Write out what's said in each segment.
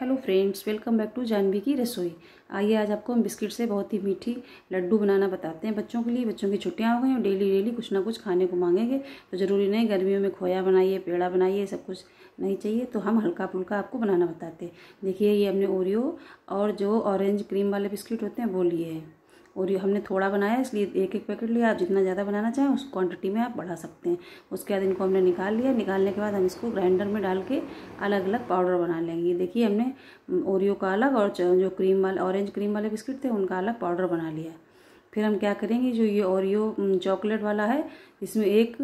hello friends welcome back to Janvi की रसोई आइए आज आपको हम बिस्किट से बहुत ही मीठी लड्डू बनाना बताते हैं बच्चों के लिए बच्चों की छुट्टियां हो गई और डेली डेली कुछ ना कुछ खाने को मांगेंगे तो ज़रूरी नहीं गर्मियों में खोया बनाइए पेड़ा बनाइए सब कुछ नहीं चाहिए तो हम हल्का फुल्का आपको बनाना बताते हैं देखिए ये हमने ओरियो और जो ऑरेंज क्रीम वाले बिस्किट होते हैं वो लिए हैं और ये हमने थोड़ा बनाया इसलिए एक एक पैकेट लिया आप जितना ज़्यादा बनाना चाहें उस क्वांटिटी में आप बढ़ा सकते हैं उसके बाद इनको हमने निकाल लिया निकालने के बाद हम इसको ग्राइंडर में डाल के अलग अलग पाउडर बना लेंगे देखिए हमने ओरियो का अलग और जो क्रीम वाले ऑरेंज क्रीम वाले बिस्किट थे उनका अलग पाउडर बना लिया फिर हम क्या करेंगे जो ये ओरियो चॉकलेट वाला है इसमें एक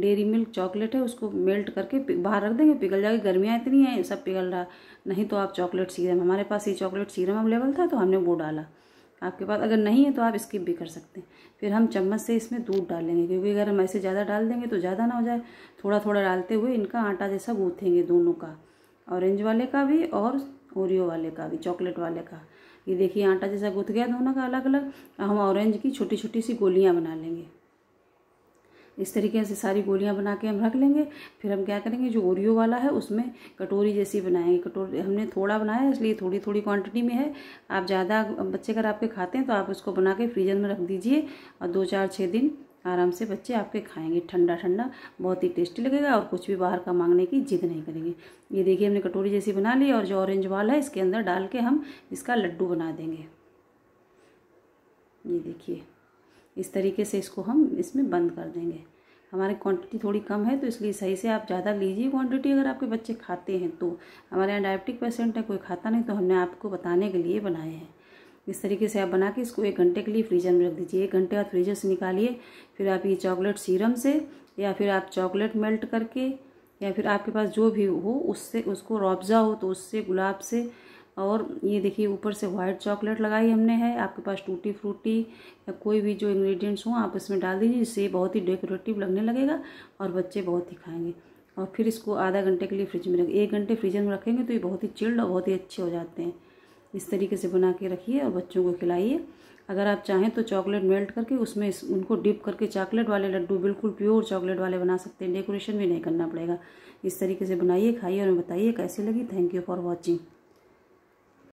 डेरी मिल्क चॉकलेट है उसको मेल्ट करके बाहर रख देंगे पिघल जाएगी गर्मियाँ इतनी हैं सब पिघल रहा नहीं तो आप चॉकलेट सीरम हमारे पास ये चॉकलेट सीरम अवेलेबल था तो हमने वो डाला आपके पास अगर नहीं है तो आप स्किप भी कर सकते हैं फिर हम चम्मच से इसमें दूध डालेंगे क्योंकि अगर हम ऐसे ज़्यादा डाल देंगे तो ज़्यादा ना हो जाए थोड़ा थोड़ा डालते हुए इनका आटा जैसा गूँथेंगे दोनों का ऑरेंज वाले का भी और ओरियो वाले का भी चॉकलेट वाले का ये देखिए आटा जैसा गूँथ गया दोनों का अलग अलग हम ऑरेंज की छोटी छोटी सी गोलियाँ बना लेंगे इस तरीके से सारी गोलियां बना के हम रख लेंगे फिर हम क्या करेंगे जो ओरियो वाला है उसमें कटोरी जैसी बनाएंगे कटोरी हमने थोड़ा बनाया इसलिए थोड़ी थोड़ी क्वांटिटी में है आप ज़्यादा बच्चे अगर आपके खाते हैं तो आप उसको बना के फ्रीजर में रख दीजिए और दो चार छः दिन आराम से बच्चे आपके खाएंगे ठंडा ठंडा बहुत ही टेस्टी लगेगा और कुछ भी बाहर का मांगने की जिद नहीं करेंगे ये देखिए हमने कटोरी जैसी बना ली और जो ऑरेंज वाला है इसके अंदर डाल के हम इसका लड्डू बना देंगे ये देखिए इस तरीके से इसको हम इसमें बंद कर देंगे हमारी क्वांटिटी थोड़ी कम है तो इसलिए सही से आप ज़्यादा लीजिए क्वांटिटी अगर आपके बच्चे खाते हैं तो हमारे यहाँ डायबिटिक पेशेंट है कोई खाता नहीं तो हमने आपको बताने के लिए बनाए हैं इस तरीके से आप बना के इसको एक घंटे के लिए फ्रीजर में रख दीजिए एक घंटे बाद फ्रीजर से निकालिए फिर आप ये चॉकलेट सीरम से या फिर आप चॉकलेट मेल्ट करके या फिर आपके पास जो भी हो उससे उसको रौबज़ा हो तो उससे गुलाब से और ये देखिए ऊपर से व्हाइट चॉकलेट लगाई हमने है आपके पास टूटी फ्रूटी या कोई भी जो इंग्रेडिएंट्स हों आप इसमें डाल दीजिए इससे बहुत ही डेकोरेटिव लगने लगेगा और बच्चे बहुत ही खाएंगे और फिर इसको आधा घंटे के लिए फ्रिज में रख एक घंटे फ्रीजर में रखेंगे तो ये बहुत ही चिल्ड और बहुत ही अच्छे हो जाते हैं इस तरीके से बना के रखिए और बच्चों को खिलाइए अगर आप चाहें तो चॉकलेट मेल्ट करके उसमें उनको डिप करके चॉकलेट वाले लड्डू बिल्कुल प्योर चॉकलेट वाले बना सकते हैं डेकोरेशन भी नहीं करना पड़ेगा इस तरीके से बनाइए खाइए और बताइए कैसी लगी थैंक यू फॉर वॉचिंग